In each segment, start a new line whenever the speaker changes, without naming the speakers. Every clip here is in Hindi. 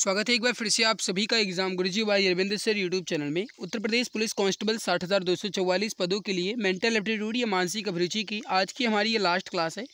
स्वागत है एक बार फिर से आप सभी का exam Guruji by Ravindra sir YouTube channel में उत्तर प्रदेश पुलिस कांस्टेबल साठ हज़ार दो सौ चौवालीस पदों के लिए मेंटल एप्टीट्यूड या मानसिक अभिरुचि की आज की हमारी ये लास्ट क्लास है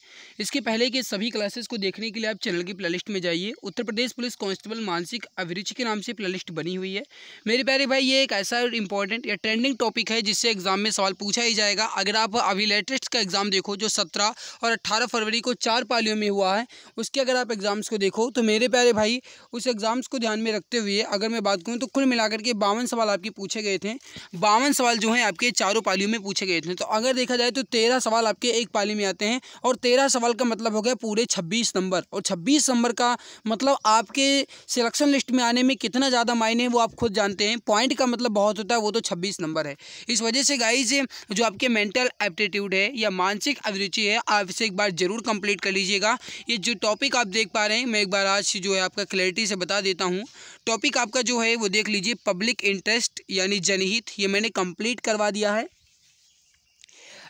इसके पहले के सभी क्लासेस को देखने के लिए आप चैनल की प्ले में जाइए उत्तर प्रदेश पुलिस कांस्टेबल मानसिक अभिरुचि के नाम से प्लेलिस्ट बनी हुई है मेरे प्यारे भाई ये एक ऐसा इंपॉर्टेंट या ट्रेंडिंग टॉपिक है जिससे एग्जाम में सवाल पूछा ही जाएगा अगर आप अभी लेटेस्ट का एग्जाम देखो जो सत्रह और अट्ठारह फरवरी को चार पालियों में हुआ है उसके अगर आप एग्जाम्स को देखो तो मेरे प्यारे भाई उस एग्जाम एग्जाम्स को ध्यान में रखते हुए अगर मैं बात करूँ तो कुल मिलाकर के बावन सवाल आपके पूछे गए थे बावन सवाल जो हैं आपके चारों पालियों में पूछे गए थे तो अगर देखा जाए तो तेरह सवाल आपके एक पाली में आते हैं और तेरह सवाल का मतलब हो गया पूरे छब्बीस नंबर और छब्बीस नंबर का मतलब आपके सिलेक्शन लिस्ट में आने में कितना ज़्यादा मायने है वो आप खुद जानते हैं पॉइंट का मतलब बहुत होता है वो तो छब्बीस नंबर है इस वजह से गाइज जो आपके मेंटल एप्टीट्यूड है या मानसिक अभिरुचि है आप इसे एक बार जरूर कंप्लीट कर लीजिएगा ये जो टॉपिक आप देख पा रहे हैं मैं एक बार आज जो है आपका क्लैरिटी से बता बता देता हूँ टॉपिक आपका जो है वो देख लीजिए पब्लिक इंटरेस्ट यानी जनहित ये मैंने कंप्लीट करवा दिया है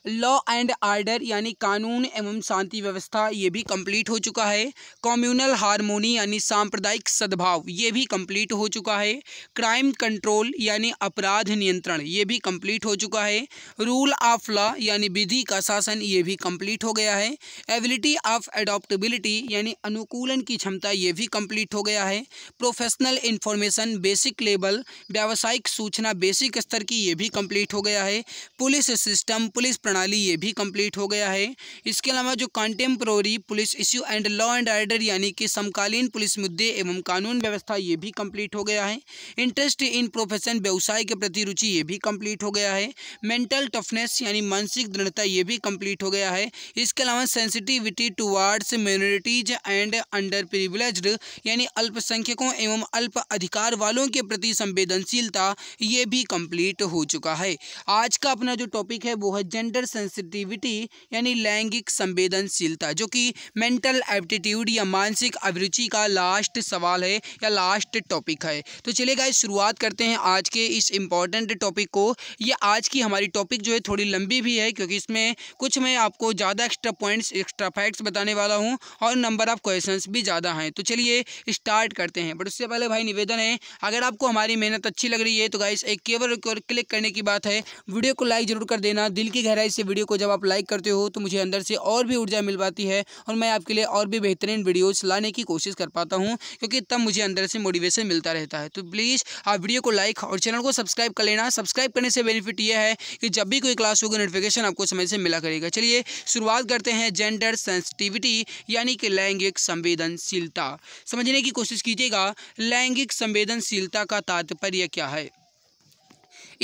लॉ एंड आर्डर यानी कानून एवं शांति व्यवस्था ये भी कंप्लीट हो चुका है कम्युनल हारमोनी यानी सांप्रदायिक सद्भाव ये भी कंप्लीट हो चुका है क्राइम कंट्रोल यानी अपराध नियंत्रण ये भी कंप्लीट हो चुका है रूल ऑफ लॉ यानी विधि का शासन ये भी कंप्लीट हो गया है एबिलिटी ऑफ एडॉप्टेबिलिटी यानी अनुकूलन की क्षमता ये भी कंप्लीट हो गया है प्रोफेशनल इन्फॉर्मेशन बेसिक लेवल व्यावसायिक सूचना बेसिक स्तर की ये भी कंप्लीट हो गया है पुलिस सिस्टम पुलिस प्रणाली प्रणाली ये भी कंप्लीट हो गया है इसके अलावा जो contemporary police issue and law and order यानी कि समकालीन पुलिस मुद्दे एवं कानून व्यवस्था ये भी कंप्लीट हो गया है इंटरेस्ट इन प्रोफेशन व्यवसाय के प्रति रुचि ये भी कंप्लीट हो गया है मेंटल टफनेस यानी मानसिक दृढ़ता ये भी कंप्लीट हो गया है इसके अलावा sensitivity towards minorities and underprivileged यानी अल्पसंख्यकों एवं अल्प अधिकार वालों के प्रति संवेदनशीलता ये भी कंप्लीट हो चुका है आज का अपना जो टॉपिक है वो है जेंडर सेंसिटिविटी यानी लैंगिक संवेदनशीलता जो कि मेंटल एप्टीट्यूड या मानसिक अभिरुचि का लास्ट सवाल है या लास्ट टॉपिक है तो चलिए गाइस शुरुआत करते हैं आज के इस इम्पॉर्टेंट टॉपिक को ये आज की हमारी टॉपिक जो है थोड़ी लंबी भी है क्योंकि इसमें कुछ मैं आपको ज़्यादा एक्स्ट्रा पॉइंट्स एक्स्ट्रा फैक्ट्स बताने वाला हूँ और नंबर ऑफ क्वेश्चन भी ज़्यादा हैं तो चलिए स्टार्ट करते हैं बट उससे पहले भाई निवेदन है अगर आपको हमारी मेहनत अच्छी लग रही है तो गाइस एक केवल क्लिक करने की बात है वीडियो को लाइक जरूर कर देना दिल की गहराई इस वीडियो को जब आप लाइक करते हो तो मुझे अंदर से और भी ऊर्जा मिल पाती है और मैं आपके लिए और भी बेहतरीन वीडियोज़ लाने की कोशिश कर पाता हूँ क्योंकि तब मुझे अंदर से मोटिवेशन मिलता रहता है तो प्लीज़ आप वीडियो को लाइक और चैनल को सब्सक्राइब कर लेना सब्सक्राइब करने से बेनिफिट यह है कि जब भी कोई क्लास होगी नोटिफिकेशन आपको समय से मिला करेगा चलिए शुरुआत करते हैं जेंडर सेंसिटिविटी यानी कि लैंगिक संवेदनशीलता समझने की कोशिश कीजिएगा लैंगिक संवेदनशीलता का तात्पर्य क्या है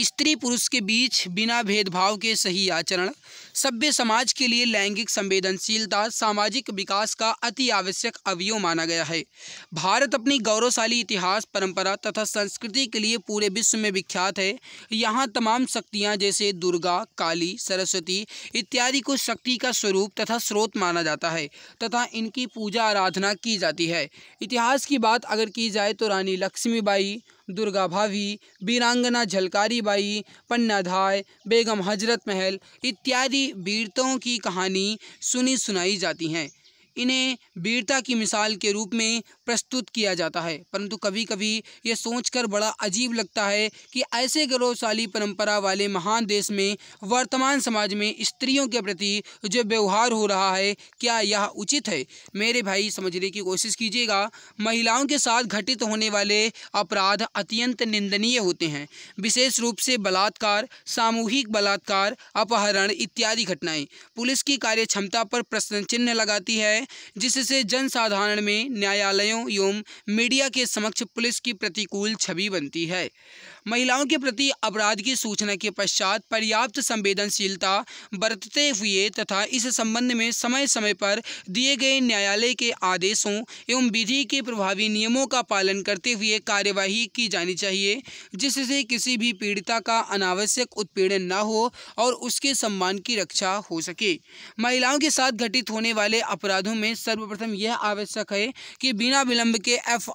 स्त्री पुरुष के बीच बिना भेदभाव के सही आचरण सभ्य समाज के लिए लैंगिक संवेदनशीलता सामाजिक विकास का अति आवश्यक अवयव माना गया है भारत अपनी गौरवशाली इतिहास परंपरा तथा संस्कृति के लिए पूरे विश्व में विख्यात है यहाँ तमाम शक्तियाँ जैसे दुर्गा काली सरस्वती इत्यादि को शक्ति का स्वरूप तथा स्रोत माना जाता है तथा इनकी पूजा आराधना की जाती है इतिहास की बात अगर की जाए तो रानी लक्ष्मीबाई दुर्गा भाभी वीरांगना झलकारी बाई पन्नाधाय बेगम हजरत महल इत्यादि वीरताओं की कहानी सुनी सुनाई जाती हैं इन्हें वीरता की मिसाल के रूप में प्रस्तुत किया जाता है परंतु कभी कभी ये सोचकर बड़ा अजीब लगता है कि ऐसे गौरवशाली परंपरा वाले महान देश में वर्तमान समाज में स्त्रियों के प्रति जो व्यवहार हो रहा है क्या यह उचित है मेरे भाई समझने की कोशिश कीजिएगा महिलाओं के साथ घटित होने वाले अपराध अत्यंत निंदनीय होते हैं विशेष रूप से बलात्कार सामूहिक बलात्कार अपहरण इत्यादि घटनाएं पुलिस की कार्यक्षमता पर प्रश्न चिन्ह लगाती है जिससे जनसाधारण में न्यायालयों अधिकारियों एवं मीडिया के समक्ष पुलिस की प्रतिकूल छवि बनती है महिलाओं के प्रति अपराध की सूचना के पश्चात पर्याप्त संवेदनशीलता बरतते हुए तथा इस संबंध में समय समय पर दिए गए न्यायालय के आदेशों एवं विधि के प्रभावी नियमों का पालन करते हुए कार्यवाही की जानी चाहिए जिससे किसी भी पीड़िता का अनावश्यक उत्पीड़न न हो और उसके सम्मान की रक्षा हो सके महिलाओं के साथ घटित होने वाले अपराधों में सर्वप्रथम यह आवश्यक है कि बिना विलंब के एफ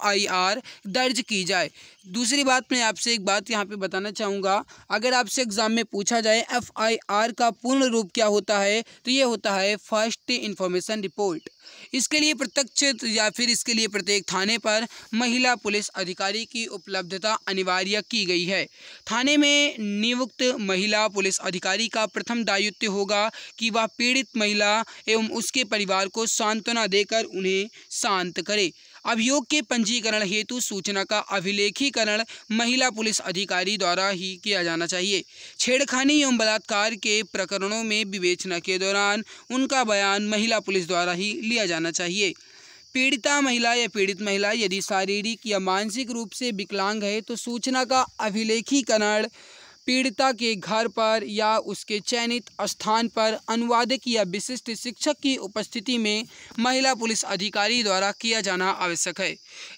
दर्ज की जाए दूसरी बात मैं आपसे एक बात बात यहाँ पे बताना चाहूँगा अगर आपसे एग्ज़ाम में पूछा जाए एफआईआर का पूर्ण रूप क्या होता है तो ये होता है फर्स्ट इन्फॉर्मेशन रिपोर्ट इसके लिए प्रत्यक्ष या फिर इसके लिए प्रत्येक थाने पर महिला पुलिस अधिकारी की उपलब्धता अनिवार्य की गई है थाने में नियुक्त महिला पुलिस अधिकारी का प्रथम दायित्व होगा कि वह पीड़ित महिला एवं उसके परिवार को सांत्वना देकर उन्हें शांत करे अभियोग के पंजीकरण हेतु सूचना का अभिलेखीकरण महिला पुलिस अधिकारी द्वारा ही किया जाना चाहिए छेड़खानी एवं बलात्कार के प्रकरणों में विवेचना के दौरान उनका बयान महिला पुलिस द्वारा ही लिया जाना चाहिए पीड़िता महिला या पीड़ित महिला यदि शारीरिक या मानसिक रूप से विकलांग है तो सूचना का अभिलेखीकरण पीड़िता के घर पर या उसके चयनित स्थान पर अनुवादक या विशिष्ट शिक्षक की उपस्थिति में महिला पुलिस अधिकारी द्वारा किया जाना आवश्यक है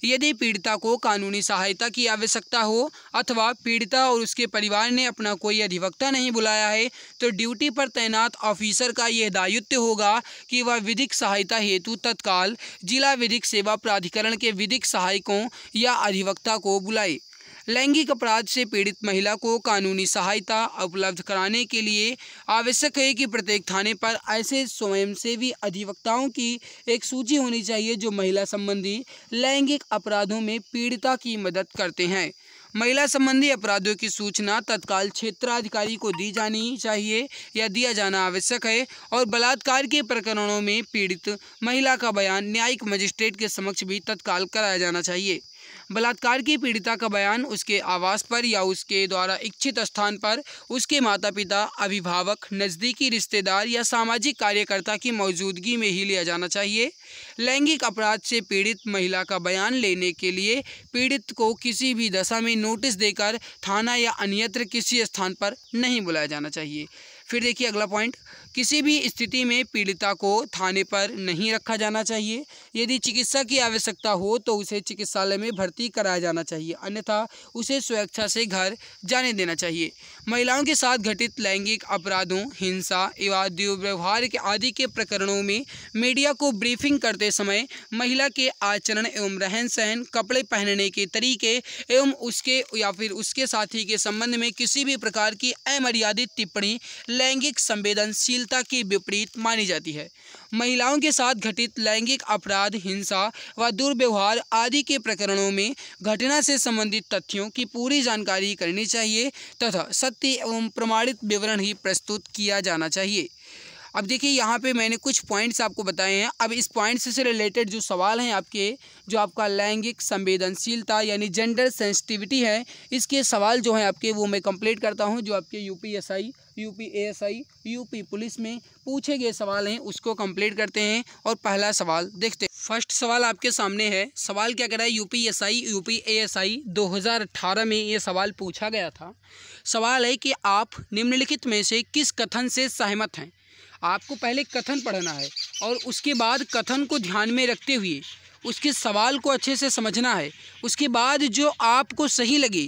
यदि पीड़िता को कानूनी सहायता की आवश्यकता हो अथवा पीड़िता और उसके परिवार ने अपना कोई अधिवक्ता नहीं बुलाया है तो ड्यूटी पर तैनात ऑफिसर का यह दायित्व होगा कि वह विधिक सहायता हेतु तत्काल जिला विधिक सेवा प्राधिकरण के विधिक सहायकों या अधिवक्ता को बुलाए लैंगिक अपराध से पीड़ित महिला को कानूनी सहायता उपलब्ध कराने के लिए आवश्यक है कि प्रत्येक थाने पर ऐसे स्वयंसेवी अधिवक्ताओं की एक सूची होनी चाहिए जो महिला संबंधी लैंगिक अपराधों में पीड़िता की मदद करते हैं महिला संबंधी अपराधों की सूचना तत्काल क्षेत्राधिकारी को दी जानी चाहिए या दिया जाना आवश्यक है और बलात्कार के प्रकरणों में पीड़ित महिला का बयान न्यायिक मजिस्ट्रेट के समक्ष भी तत्काल कराया जाना चाहिए बलात्कार की पीड़िता का बयान उसके आवास पर या उसके द्वारा इच्छित स्थान पर उसके माता पिता अभिभावक नज़दीकी रिश्तेदार या सामाजिक कार्यकर्ता की मौजूदगी में ही लिया जाना चाहिए लैंगिक अपराध से पीड़ित महिला का बयान लेने के लिए पीड़ित को किसी भी दशा में नोटिस देकर थाना या अन्यत्र किसी स्थान पर नहीं बुलाया जाना चाहिए फिर देखिए अगला पॉइंट किसी भी स्थिति में पीड़िता को थाने पर नहीं रखा जाना चाहिए यदि चिकित्सा की आवश्यकता हो तो उसे चिकित्सालय में भर्ती कराया जाना चाहिए अन्यथा उसे स्वेच्छा से घर जाने देना चाहिए महिलाओं के साथ घटित लैंगिक अपराधों हिंसा एवं दुर्व्यवहार के आदि के प्रकरणों में मीडिया को ब्रीफिंग करते समय महिला के आचरण एवं रहन सहन कपड़े पहनने के तरीके एवं उसके या फिर उसके साथी के संबंध में किसी भी प्रकार की अमर्यादित टिप्पणी लैंगिक संवेदनशील सहनशीलता के विपरीत मानी जाती है महिलाओं के साथ घटित लैंगिक अपराध हिंसा व दुर्व्यवहार आदि के प्रकरणों में घटना से संबंधित तथ्यों की पूरी जानकारी करनी चाहिए तथा सत्य एवं प्रमाणित विवरण ही प्रस्तुत किया जाना चाहिए अब देखिए यहाँ पे मैंने कुछ पॉइंट्स आपको बताए हैं अब इस पॉइंट्स से रिलेटेड जो सवाल हैं आपके जो आपका लैंगिक संवेदनशीलता यानी जेंडर सेंसिटिविटी है इसके सवाल जो हैं आपके वो मैं कंप्लीट करता हूँ जो आपके U P S I U P S I U P police में पूछे गए सवाल हैं उसको कम्प्लीट करते हैं और पहला सवाल देखते हैं फर्स्ट सवाल आपके सामने है सवाल क्या कर रहा है U P S I U P S I दो हज़ार अठारह में ये सवाल पूछा गया था सवाल है कि आप निम्नलिखित में से किस कथन से सहमत हैं आपको पहले कथन पढ़ना है और उसके बाद कथन को ध्यान में रखते हुए उसके सवाल को अच्छे से समझना है उसके बाद जो आपको सही लगे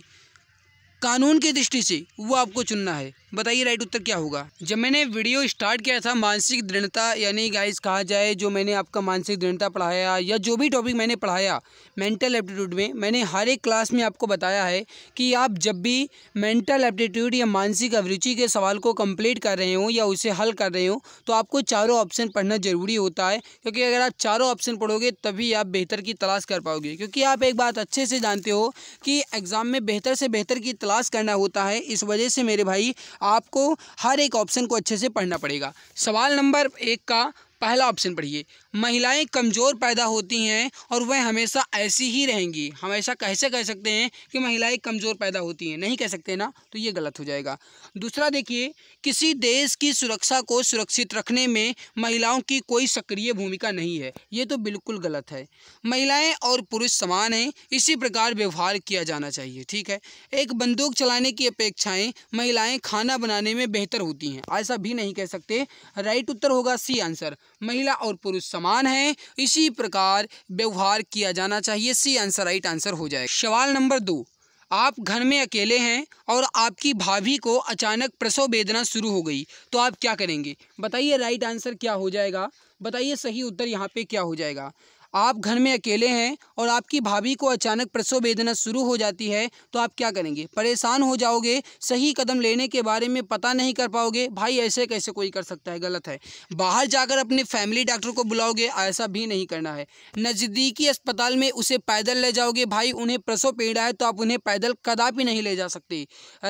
कानून की दृष्टि से वो आपको चुनना है बताइए राइट उत्तर क्या होगा जब मैंने वीडियो स्टार्ट किया था मानसिक दृढ़ता यानी गाइस कहा जाए जो मैंने आपका मानसिक दृढ़ता पढ़ाया या जो भी टॉपिक मैंने पढ़ाया मेंटल एप्टीट्यूड में मैंने हर एक क्लास में आपको बताया है कि आप जब भी मेंटल एप्टीट्यूड या मानसिक अभिरुचि के सवाल को कम्प्लीट कर रहे हो या उसे हल कर रहे हो तो आपको चारों ऑप्शन पढ़ना ज़रूरी होता है क्योंकि अगर आप चारों ऑप्शन पढ़ोगे तभी आप बेहतर की तलाश कर पाओगे क्योंकि आप एक बात अच्छे से जानते हो कि एग्ज़ाम में बेहतर से बेहतर की तलाश करना होता है इस वजह से मेरे भाई आपको हर एक ऑप्शन को अच्छे से पढ़ना पड़ेगा सवाल नंबर एक का पहला ऑप्शन पढ़िए महिलाएं कमज़ोर पैदा होती हैं और वह हमेशा ऐसी ही रहेंगी हमेशा कैसे कह सकते हैं कि महिलाएं कमज़ोर पैदा होती हैं नहीं कह सकते ना तो ये गलत हो जाएगा दूसरा देखिए किसी देश की सुरक्षा को सुरक्षित रखने में महिलाओं की कोई सक्रिय भूमिका नहीं है ये तो बिल्कुल गलत है महिलाएँ और पुरुष समान हैं इसी प्रकार व्यवहार किया जाना चाहिए ठीक है एक बंदूक चलाने की अपेक्षाएँ महिलाएँ खाना बनाने में बेहतर होती हैं ऐसा भी नहीं कह सकते राइट उत्तर होगा सी आंसर महिला और पुरुष समान हैं इसी प्रकार व्यवहार किया जाना चाहिए सी आंसर राइट आंसर हो जाएगा सवाल नंबर दो आप घर में अकेले हैं और आपकी भाभी को अचानक प्रसव वेदना शुरू हो गई तो आप क्या करेंगे बताइए राइट आंसर क्या हो जाएगा बताइए सही उत्तर यहाँ पे क्या हो जाएगा आप घर में अकेले हैं और आपकी भाभी को अचानक प्रसव वेदना शुरू हो जाती है तो आप क्या करेंगे परेशान हो जाओगे सही कदम लेने के बारे में पता नहीं कर पाओगे भाई ऐसे कैसे कोई कर सकता है गलत है बाहर जाकर अपने फैमिली डॉक्टर को बुलाओगे ऐसा भी नहीं करना है नज़दीकी अस्पताल में उसे पैदल ले जाओगे भाई उन्हें प्रसव पीड़ा है तो आप उन्हें पैदल कदापि नहीं ले जा सकते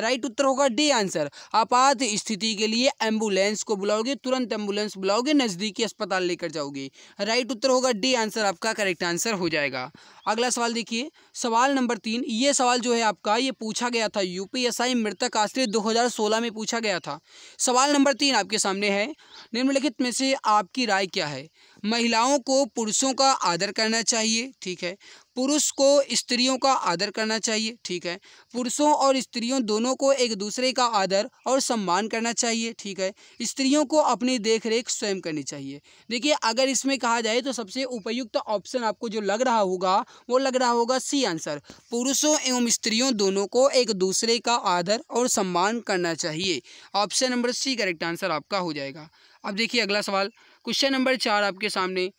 राइट उत्तर होगा डी आंसर आपात स्थिति के लिए एम्बुलेंस को बुलाओगे तुरंत एम्बुलेंस बुलाओगे नज़दीकी अस्पताल लेकर जाओगे राइट उत्तर होगा डी आंसर सबका करेक्ट आंसर हो जाएगा अगला सवाल देखिए सवाल नंबर तीन ये सवाल जो है आपका ये पूछा गया था यूपीएसआई मृतक आश्रय 2016 में पूछा गया था सवाल नंबर तीन आपके सामने है निम्नलिखित में से आपकी राय क्या है महिलाओं को पुरुषों का आदर करना चाहिए ठीक है पुरुष को स्त्रियों का आदर करना चाहिए ठीक है पुरुषों और स्त्रियों दोनों को एक दूसरे का आदर और सम्मान करना चाहिए ठीक है स्त्रियों को अपनी देख रेख स्वयं करनी चाहिए देखिए अगर इसमें कहा जाए तो सबसे उपयुक्त ऑप्शन आपको जो लग रहा होगा वो लग रहा होगा सी आंसर पुरुषों एवं स्त्रियों दोनों को एक दूसरे का आदर और सम्मान करना चाहिए option number C correct answer आपका हो जाएगा अब देखिए अगला सवाल क्वेश्चन नंबर चार आपके सामने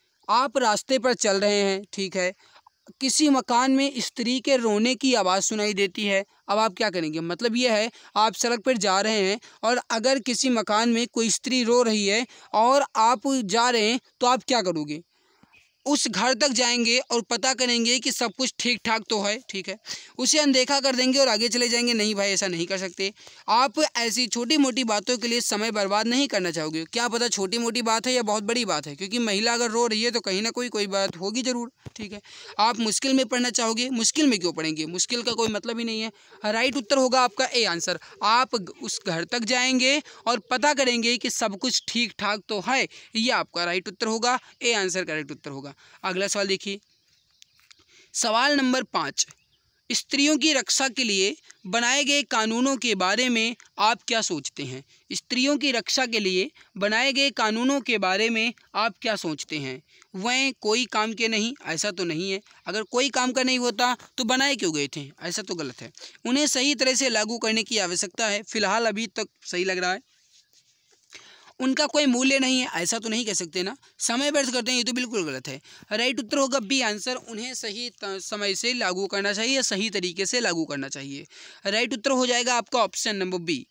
आप रास्ते पर चल रहे हैं ठीक है किसी मकान में स्त्री के रोने की आवाज़ सुनाई देती है अब आप क्या करेंगे मतलब यह है आप सड़क पर जा रहे हैं और अगर किसी मकान में कोई स्त्री रो रही है और आप जा रहे हैं तो आप क्या करोगे उस घर तक जाएंगे और पता करेंगे कि सब कुछ ठीक ठाक तो है ठीक है उसे अनदेखा कर देंगे और आगे चले जाएंगे नहीं भाई ऐसा नहीं कर सकते आप ऐसी छोटी मोटी बातों के लिए समय बर्बाद नहीं करना चाहोगे क्या पता छोटी मोटी बात है या बहुत बड़ी बात है क्योंकि महिला अगर रो रही है तो कहीं ना कोई कोई बात होगी ज़रूर ठीक है आप मुश्किल में पढ़ना चाहोगे मुश्किल में क्यों पढ़ेंगे मुश्किल का कोई मतलब ही नहीं है राइट उत्तर होगा आपका ए आंसर आप उस घर तक जाएंगे और पता करेंगे कि सब कुछ ठीक ठाक तो है ये आपका राइट उत्तर होगा ए आंसर करेक्ट उत्तर होगा अगला सवाल देखिए सवाल नंबर पाँच स्त्रियों की रक्षा के लिए बनाए गए कानूनों के बारे में आप क्या सोचते हैं स्त्रियों की रक्षा के लिए बनाए गए कानूनों के बारे में आप क्या सोचते हैं वह कोई काम के नहीं ऐसा तो नहीं है अगर कोई काम का नहीं होता तो बनाए क्यों गए थे ऐसा तो गलत है उन्हें सही तरह से लागू करने की आवश्यकता है फिलहाल अभी तक सही लग रहा है उनका कोई मूल्य नहीं है ऐसा तो नहीं कह सकते ना समय व्यर्थ करते हैं ये तो बिल्कुल गलत है राइट उत्तर होगा बी आंसर उन्हें सही समय से लागू करना चाहिए सही तरीके से लागू करना चाहिए राइट उत्तर हो जाएगा आपका ऑप्शन नंबर बी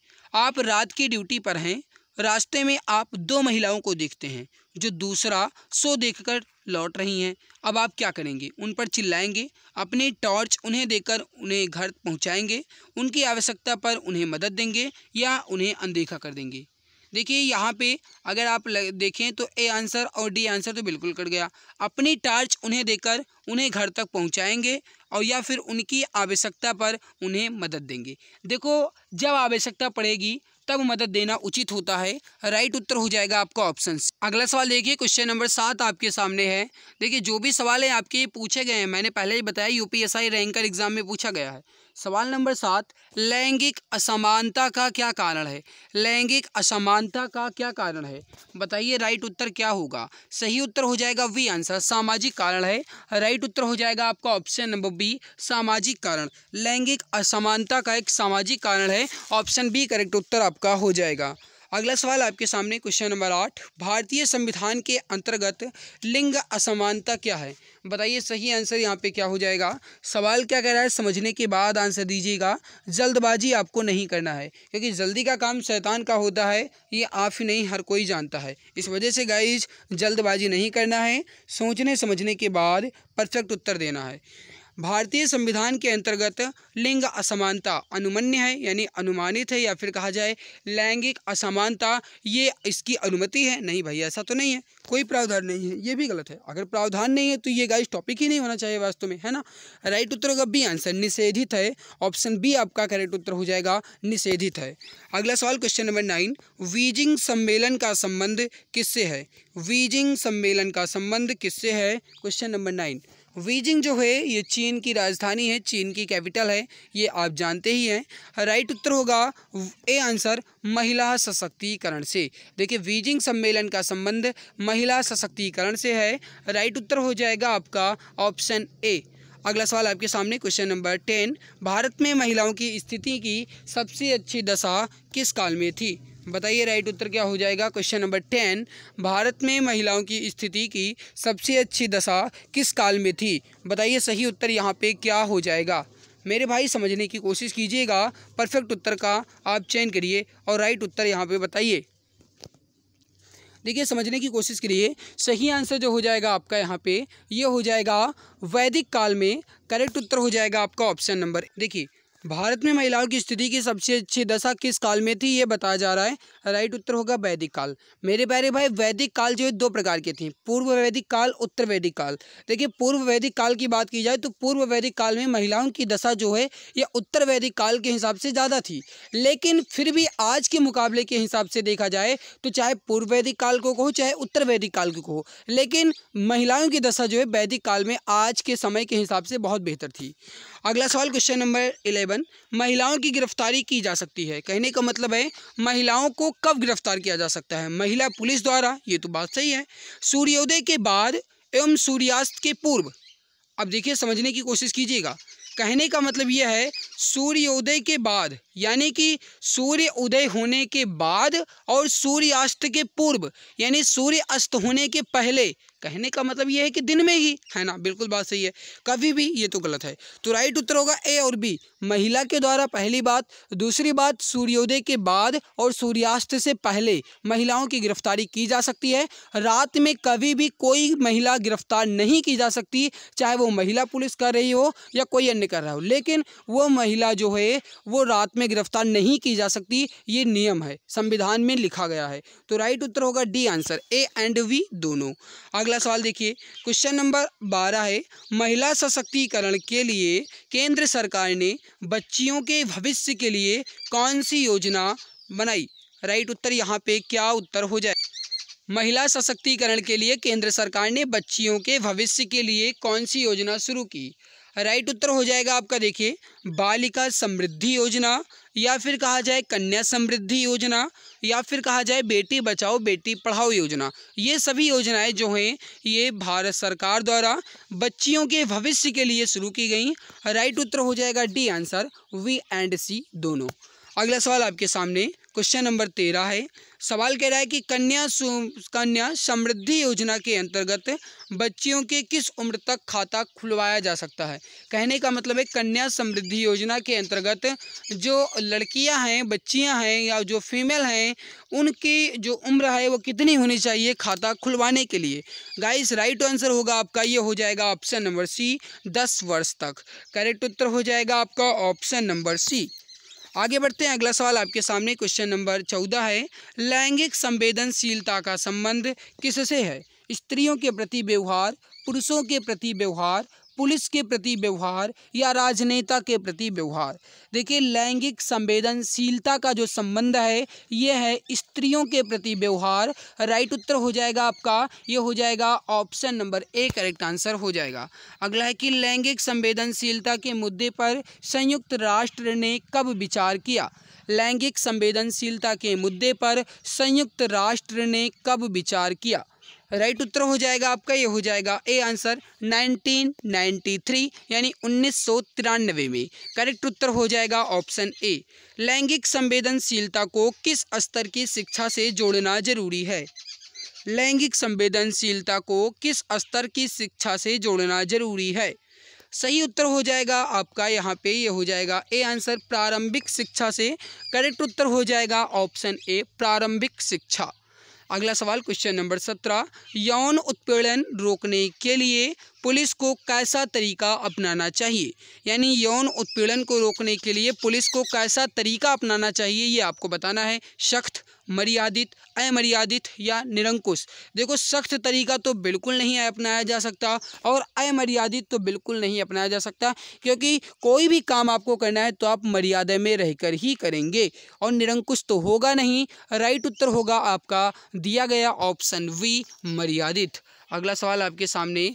आप रात की ड्यूटी पर हैं रास्ते में आप दो महिलाओं को देखते हैं जो दूसरा सो देखकर लौट रही हैं अब आप क्या करेंगे उन पर चिल्लाएंगे अपने टॉर्च उन्हें देकर उन्हें घर पहुंचाएंगे उनकी आवश्यकता पर उन्हें मदद देंगे या उन्हें अनदेखा कर देंगे देखिए यहाँ पे अगर आप देखें तो ए आंसर और डी आंसर तो बिल्कुल कट गया अपनी टार्च उन्हें देकर उन्हें घर तक पहुँचाएँगे और या फिर उनकी आवश्यकता पर उन्हें मदद देंगे देखो जब आवश्यकता पड़ेगी तब मदद देना उचित होता है राइट उत्तर हो जाएगा आपका ऑप्शन अगला सवाल देखिए क्वेश्चन नंबर सात आपके सामने है देखिए जो भी सवाल है आपके पूछे गए हैं मैंने पहले ही बताया यूपीएसआई रैंकर एग्जाम में पूछा गया है सवाल नंबर सात लैंगिक असमानता का क्या कारण है लैंगिक असमानता का क्या कारण है बताइए राइट उत्तर क्या होगा सही उत्तर हो जाएगा वी आंसर सामाजिक कारण है राइट उत्तर हो जाएगा आपका ऑप्शन नंबर बी सामाजिक कारण लैंगिक असमानता का एक सामाजिक कारण है ऑप्शन बी करेक्ट उत्तर आपका हो जाएगा अगला सवाल आपके सामने क्वेश्चन नंबर आठ भारतीय संविधान के अंतर्गत लिंग असमानता क्या है बताइए सही आंसर यहाँ पे क्या हो जाएगा सवाल क्या कह रहा है समझने के बाद आंसर दीजिएगा जल्दबाजी आपको नहीं करना है क्योंकि जल्दी का काम शैतान का होता है ये आप ही नहीं हर कोई जानता है इस वजह से गाइज जल्दबाजी नहीं करना है सोचने समझने के बाद परफेक्ट उत्तर देना है भारतीय संविधान के अंतर्गत लिंग असमानता अनुमन्य है यानी अनुमानित है या फिर कहा जाए लैंगिक असमानता ये इसकी अनुमति है नहीं भाई ऐसा तो नहीं है कोई प्रावधान नहीं है ये भी गलत है अगर प्रावधान नहीं है तो ये गाइस टॉपिक ही नहीं होना चाहिए वास्तव में है ना राइट उत्तर होगा बी आंसर निषेधित है ऑप्शन बी आपका करेक्ट उत्तर हो जाएगा निषेधित है अगला सवाल क्वेश्चन नंबर नाइन वीजिंग सम्मेलन का संबंध किससे है वीजिंग सम्मेलन का संबंध किससे है क्वेश्चन नंबर नाइन वीजिंग जो है ये चीन की राजधानी है चीन की कैपिटल है ये आप जानते ही हैं राइट उत्तर होगा ए आंसर महिला सशक्तिकरण से देखिए वीजिंग सम्मेलन का संबंध महिला सशक्तिकरण से है राइट उत्तर हो जाएगा आपका ऑप्शन ए अगला सवाल आपके सामने क्वेश्चन नंबर टेन भारत में महिलाओं की स्थिति की सबसे अच्छी दशा किस काल में थी बताइए राइट उत्तर क्या हो जाएगा क्वेश्चन नंबर टेन भारत में महिलाओं की स्थिति की सबसे अच्छी दशा किस काल में थी बताइए सही उत्तर यहाँ पे क्या हो जाएगा मेरे भाई समझने की कोशिश कीजिएगा परफेक्ट उत्तर का आप चयन करिए और राइट उत्तर यहाँ पे बताइए देखिए समझने की कोशिश करिए सही आंसर जो हो जाएगा आपका यहाँ पे ये यह हो जाएगा वैदिक काल में करेक्ट उत्तर हो जाएगा आपका ऑप्शन नंबर देखिए भारत में महिलाओं की स्थिति की सबसे अच्छी दशा किस काल में थी ये बताया जा रहा है राइट उत्तर होगा वैदिक काल मेरे प्यारे भाई वैदिक काल जो है दो प्रकार के थी पूर्व वैदिक काल उत्तर वैदिक काल देखिए पूर्व वैदिक काल की बात की जाए तो पूर्व वैदिक काल में महिलाओं की दशा जो है यह उत्तर वैदिक काल के हिसाब से ज़्यादा थी लेकिन फिर भी आज के मुकाबले के हिसाब से देखा जाए तो चाहे पूर्व वैदिक काल को कहो चाहे उत्तर वैदिक काल को कहो लेकिन महिलाओं की दशा जो है वैदिक काल में आज के समय के हिसाब से बहुत बेहतर थी अगला सवाल क्वेश्चन नंबर इलेवन महिलाओं की गिरफ्तारी की जा सकती है कहने का मतलब है महिलाओं को कब गिरफ्तार किया जा सकता है महिला पुलिस द्वारा ये तो बात सही है सूर्योदय के बाद एवं सूर्यास्त के पूर्व अब देखिए समझने की कोशिश कीजिएगा कहने का मतलब यह है सूर्योदय के बाद यानी कि सूर्य उदय होने के बाद और सूर्यास्त के पूर्व यानी सूर्य अस्त होने के पहले कहने का मतलब ये है कि दिन में ही है ना बिल्कुल बात सही है कभी भी ये तो गलत है तो राइट उत्तर होगा ए और बी महिला के द्वारा पहली बात दूसरी बात सूर्योदय के बाद और सूर्यास्त से पहले महिलाओं की गिरफ्तारी की जा सकती है रात में कभी भी कोई महिला गिरफ्तार नहीं की जा सकती चाहे वो महिला पुलिस कर रही हो या कोई अन्य कर रहा हो लेकिन वो महिला जो है वो रात में गिरफ्तार नहीं की जा सकती ये नियम है संविधान में लिखा गया है तो राइट उत्तर होगा D answer A and B दोनों अगला अगला सवाल देखिए क्वेश्चन नंबर बारह है महिला सशक्तिकरण के लिए केंद्र सरकार ने बच्चियों के भविष्य के लिए कौन सी योजना बनाई राइट उत्तर यहाँ पे क्या उत्तर हो जाए महिला सशक्तिकरण के लिए केंद्र सरकार ने बच्चियों के भविष्य के लिए कौन सी योजना शुरू की राइट उत्तर हो जाएगा आपका देखिए बालिका समृद्धि योजना या फिर कहा जाए कन्या समृद्धि योजना या फिर कहा जाए बेटी बचाओ बेटी पढ़ाओ योजना ये सभी योजनाएं जो हैं ये भारत सरकार द्वारा बच्चियों के भविष्य के लिए शुरू की गई राइट उत्तर हो जाएगा D answer B and C दोनों अगला सवाल आपके सामने क्वेश्चन नंबर तेरह है सवाल कह रहा है कि कन्या कन्या समृद्धि योजना के अंतर्गत बच्चियों के किस उम्र तक खाता खुलवाया जा सकता है कहने का मतलब है कन्या समृद्धि योजना के अंतर्गत जो लड़कियां हैं बच्चियां हैं या जो फीमेल हैं उनकी जो उम्र है वो कितनी होनी चाहिए खाता खुलवाने के लिए गाइस राइट आंसर होगा आपका ये हो जाएगा ऑप्शन नंबर सी दस वर्ष तक करेक्ट उत्तर हो जाएगा आपका ऑप्शन नंबर सी आगे बढ़ते हैं अगला सवाल आपके सामने क्वेश्चन नंबर चौदह है लैंगिक संवेदनशीलता का संबंध किससे है स्त्रियों के प्रति व्यवहार पुरुषों के प्रति व्यवहार पुलिस के प्रति व्यवहार या राजनेता के प्रति व्यवहार देखिए लैंगिक संवेदनशीलता का जो संबंध है ये है स्त्रियों के प्रति व्यवहार राइट उत्तर हो जाएगा आपका ये हो जाएगा option number A correct answer हो जाएगा अगला है कि लैंगिक संवेदनशीलता के मुद्दे पर संयुक्त राष्ट्र ने कब विचार किया लैंगिक संवेदनशीलता के मुद्दे पर संयुक्त राष्ट्र ने कब विचार किया राइट उत्तर हो जाएगा आपका ये हो जाएगा ए आंसर 1993 यानी उन्नीस में करेक्ट उत्तर हो जाएगा ऑप्शन ए लैंगिक संवेदनशीलता को किस स्तर की शिक्षा से जोड़ना जरूरी है लैंगिक संवेदनशीलता को किस स्तर की शिक्षा से जोड़ना जरूरी है सही उत्तर हो जाएगा आपका यहाँ पे ये यह हो जाएगा ए आंसर प्रारंभिक शिक्षा से करेक्ट उत्तर हो जाएगा ऑप्शन ए प्रारंभिक शिक्षा अगला सवाल क्वेश्चन नंबर सत्रह यौन उत्पीड़न रोकने के लिए पुलिस को कैसा तरीका अपनाना चाहिए यानी यौन उत्पीड़न को रोकने के लिए पुलिस को कैसा तरीका अपनाना चाहिए ये आपको बताना है सख्त मर्यादित अमर्यादित या निरंकुश देखो सख्त तरीका तो बिल्कुल नहीं अपनाया जा सकता और अमर्यादित तो बिल्कुल नहीं अपनाया जा सकता क्योंकि कोई भी काम आपको करना है तो आप मर्यादा में रहकर ही करेंगे और निरंकुश तो होगा नहीं राइट उत्तर होगा आपका दिया गया ऑप्शन वी मर्यादित अगला सवाल आपके सामने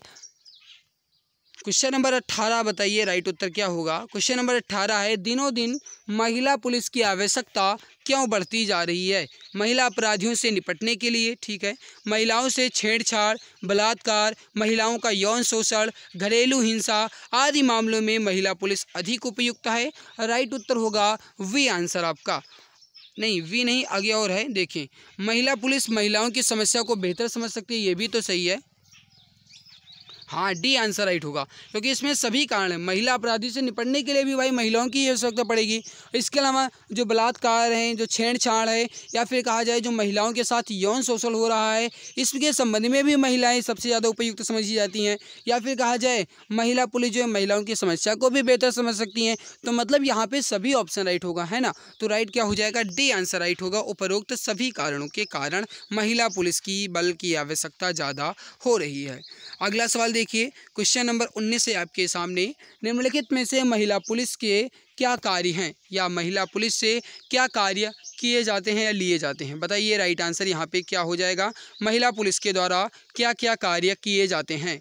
क्वेश्चन नंबर अट्ठारह बताइए राइट उत्तर क्या होगा क्वेश्चन नंबर अट्ठारह है दिनों दिन महिला पुलिस की आवश्यकता क्यों बढ़ती जा रही है महिला अपराधियों से निपटने के लिए ठीक है महिलाओं से छेड़छाड़ बलात्कार महिलाओं का यौन शोषण घरेलू हिंसा आदि मामलों में महिला पुलिस अधिक उपयुक्त है राइट उत्तर होगा वी आंसर आपका नहीं वी नहीं आगे और है देखें महिला पुलिस महिलाओं की समस्या को बेहतर समझ सकती है ये भी तो सही है हाँ डी आंसर राइट होगा क्योंकि इसमें सभी कारण हैं महिला अपराधी से निपटने के लिए भी भाई महिलाओं की आवश्यकता पड़ेगी इसके अलावा जो बलात्कार हैं जो छेड़छाड़ है या फिर कहा जाए जो महिलाओं के साथ यौन शोषण हो रहा है इसके संबंध में भी महिलाएँ सबसे ज़्यादा उपयुक्त समझी जाती हैं या फिर कहा जाए महिला पुलिस जो है महिलाओं की समस्या को भी बेहतर समझ सकती हैं तो मतलब यहाँ पर सभी ऑप्शन राइट होगा है ना तो राइट क्या हो जाएगा डी आंसर राइट होगा उपरोक्त सभी कारणों के कारण महिला पुलिस की बल की आवश्यकता ज़्यादा हो रही है अगला सवाल देखिए क्वेश्चन नंबर उन्नीस है आपके सामने निम्नलिखित में से महिला पुलिस के क्या कार्य हैं या महिला पुलिस से क्या कार्य किए जाते हैं या लिए जाते हैं बताइए राइट आंसर यहाँ पे क्या हो जाएगा महिला पुलिस के द्वारा क्या क्या कार्य किए जाते हैं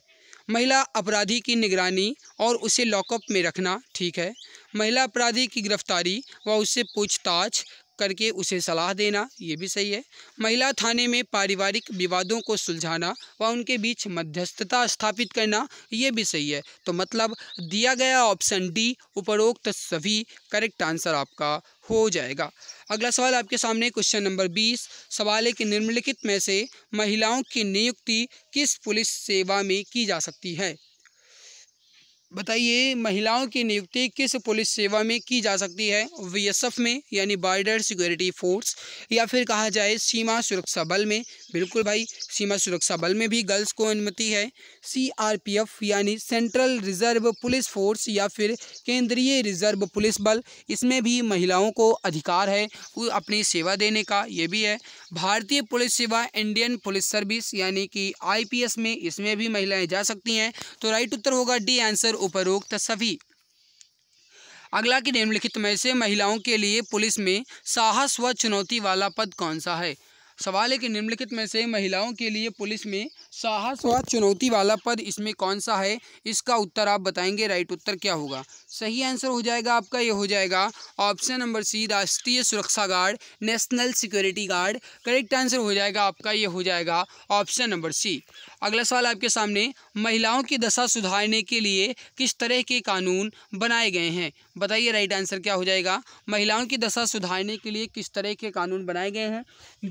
महिला अपराधी की निगरानी और उसे लॉकअप में रखना ठीक है महिला अपराधी की गिरफ्तारी व उससे पूछताछ करके उसे सलाह देना ये भी सही है महिला थाने में पारिवारिक विवादों को सुलझाना व उनके बीच मध्यस्थता स्थापित करना ये भी सही है तो मतलब दिया गया ऑप्शन डी उपरोक्त सभी करेक्ट आंसर आपका हो जाएगा अगला सवाल आपके सामने क्वेश्चन नंबर बीस सवाल है कि निम्नलिखित में से महिलाओं की नियुक्ति किस पुलिस सेवा में की जा सकती है बताइए महिलाओं की नियुक्ति किस पुलिस सेवा में की जा सकती है वीएसएफ में यानी बॉर्डर सिक्योरिटी फोर्स या फिर कहा जाए सीमा सुरक्षा बल में बिल्कुल भाई सीमा सुरक्षा बल में भी गर्ल्स को अनुमति है सीआरपीएफ यानी सेंट्रल रिजर्व पुलिस फोर्स या फिर केंद्रीय रिजर्व पुलिस बल इसमें भी महिलाओं को अधिकार है अपनी सेवा देने का ये भी है भारतीय पुलिस सेवा इंडियन पुलिस सर्विस यानी कि आई में इसमें भी महिलाएँ जा सकती हैं तो राइट उत्तर होगा डी आंसर उपरोक्त सभी अगला कि निम्नलिखित में से महिलाओं के लिए पुलिस में साहस व चुनौती वाला पद कौन सा है सवाल है कि निम्नलिखित में से महिलाओं के लिए पुलिस में साहस व तो चुनौती वाला पद इसमें कौन सा है इसका उत्तर आप बताएंगे राइट उत्तर क्या होगा सही आंसर हो जाएगा आपका ये हो जाएगा ऑप्शन नंबर सी राष्ट्रीय सुरक्षा guard national security guard correct answer हो जाएगा आपका ये हो जाएगा ऑप्शन नंबर सी अगला सवाल आपके सामने महिलाओं की दशा सुधारने के लिए किस तरह के कानून बनाए गए हैं बताइए राइट आंसर क्या हो जाएगा महिलाओं की दशा सुधारने के लिए किस तरह के कानून बनाए गए हैं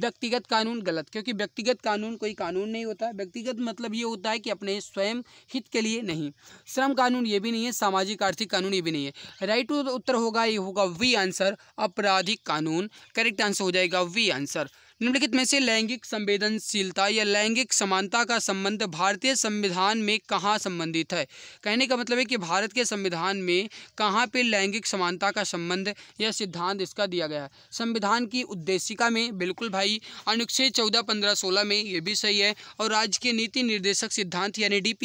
व्यक्तिगत कानून गलत क्योंकि व्यक्तिगत कानून कोई कानून नहीं होता व्यक्ति व्यक्तिगत मतलब ये होता है कि अपने स्वयं हित के लिए नहीं श्रम कानून ये भी नहीं है सामाजिक आर्थिक कानून ये भी नहीं है राइट तो उत्तर होगा ये होगा वी आंसर आपराधिक कानून करेक्ट आंसर हो जाएगा वी आंसर निम्नलिखित में से लैंगिक संवेदनशीलता या लैंगिक समानता का संबंध भारतीय संविधान में कहाँ संबंधित है कहने का मतलब है कि भारत के संविधान में कहाँ पे लैंगिक समानता का संबंध या सिद्धांत इसका दिया गया है संविधान की उद्देशिका में बिल्कुल भाई अनुच्छेद चौदह पंद्रह सोलह में ये भी सही है और राज्य के नीति निर्देशक सिद्धांत यानी डी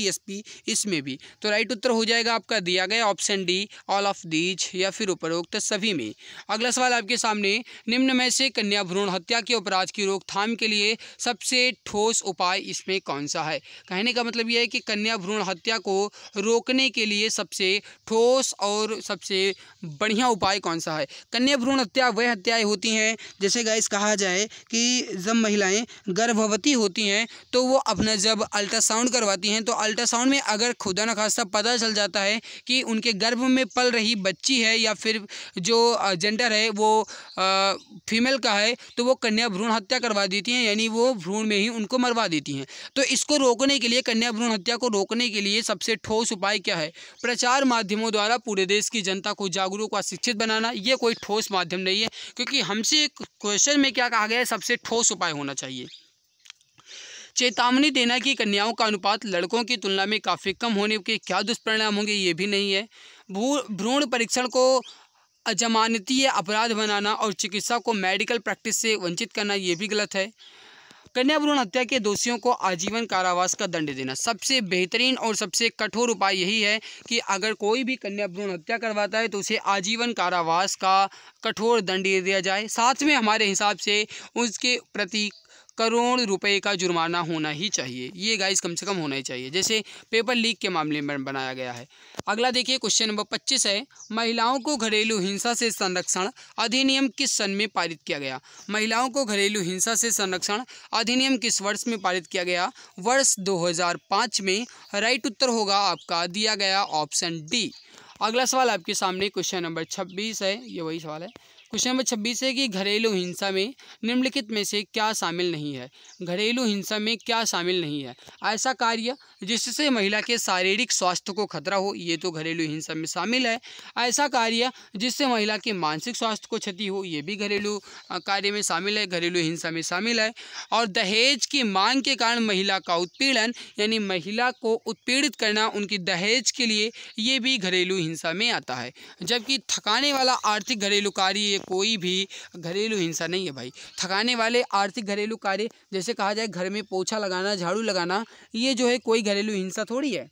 इसमें भी तो राइट उत्तर हो जाएगा आपका दिया गया option D all of these या फिर उपरोक्त सभी में अगला सवाल आपके सामने निम्न में से कन्या भ्रूण हत्या के अपराध कामकाज की रोकथाम के लिए सबसे ठोस उपाय इसमें कौन सा है कहने का मतलब यह है कि कन्या भ्रूण हत्या को रोकने के लिए सबसे ठोस और सबसे बढ़िया उपाय कौन सा है कन्या भ्रूण हत्या वह हत्याएं होती हैं जैसे गैस कहा जाए कि जब महिलाएं गर्भवती होती हैं तो वो अपना जब अल्ट्रासाउंड करवाती हैं तो अल्ट्रासाउंड में अगर खुदा न खासा पता चल जाता है कि उनके गर्भ में पल रही बच्ची है या फिर जो जेंडर है वो फीमेल का है तो वो कन्या भ्रूण हत्या करवा देती हैं यानी वो भ्रूण में ही उनको मरवा देती हैं तो इसको रोकने के लिए कन्या भ्रूण हत्या को रोकने के लिए सबसे ठोस उपाय क्या है प्रचार माध्यमों द्वारा पूरे देश की जनता को जागरूक व शिक्षित बनाना ये कोई ठोस माध्यम नहीं है क्योंकि हमसे क्वेश्चन में क्या कहा गया है सबसे ठोस उपाय होना चाहिए चेतावनी देना कि कन्याओं का अनुपात लड़कों की तुलना में काफ़ी कम होने के क्या दुष्परिणाम होंगे ये भी नहीं है भ्रूण परीक्षण को अजमानतीय अपराध बनाना और चिकित्सा को मेडिकल प्रैक्टिस से वंचित करना ये भी गलत है कन्या भ्रूण हत्या के दोषियों को आजीवन कारावास का दंड देना सबसे बेहतरीन और सबसे कठोर उपाय यही है कि अगर कोई भी कन्या भ्रूण हत्या करवाता है तो उसे आजीवन कारावास का कठोर दंड दिया जाए साथ में हमारे हिसाब से उसके प्रति करोड़ रुपए का जुर्माना होना ही चाहिए ये गाइस कम से कम होना ही चाहिए जैसे पेपर लीक के मामले में बनाया गया है अगला देखिए क्वेश्चन नंबर पच्चीस है महिलाओं को घरेलू हिंसा से संरक्षण अधिनियम किस सन में पारित किया गया महिलाओं को घरेलू हिंसा से संरक्षण अधिनियम किस वर्ष में पारित किया गया वर्ष दो में राइट उत्तर होगा आपका दिया गया ऑप्शन डी अगला सवाल आपके सामने क्वेश्चन नंबर छब्बीस है ये वही सवाल है क्वेश्चन नंबर छब्बीस है कि घरेलू हिंसा में निम्नलिखित में से क्या शामिल नहीं है घरेलू हिंसा में क्या शामिल नहीं है ऐसा कार्य जिससे महिला के शारीरिक स्वास्थ्य को खतरा हो ये तो घरेलू हिंसा में शामिल है ऐसा कार्य जिससे महिला के मानसिक स्वास्थ्य को क्षति हो ये भी घरेलू कार्य में शामिल है घरेलू हिंसा में शामिल है और दहेज की मांग के कारण महिला का उत्पीड़न यानी महिला को उत्पीड़ित करना उनकी दहेज के लिए ये भी घरेलू हिंसा में आता है जबकि थकाने वाला आर्थिक घरेलू कार्य कोई भी घरेलू हिंसा नहीं है भाई थकाने वाले आर्थिक घरेलू कार्य जैसे कहा जाए घर में पोछा लगाना झाड़ू लगाना ये जो है कोई घरेलू हिंसा थोड़ी है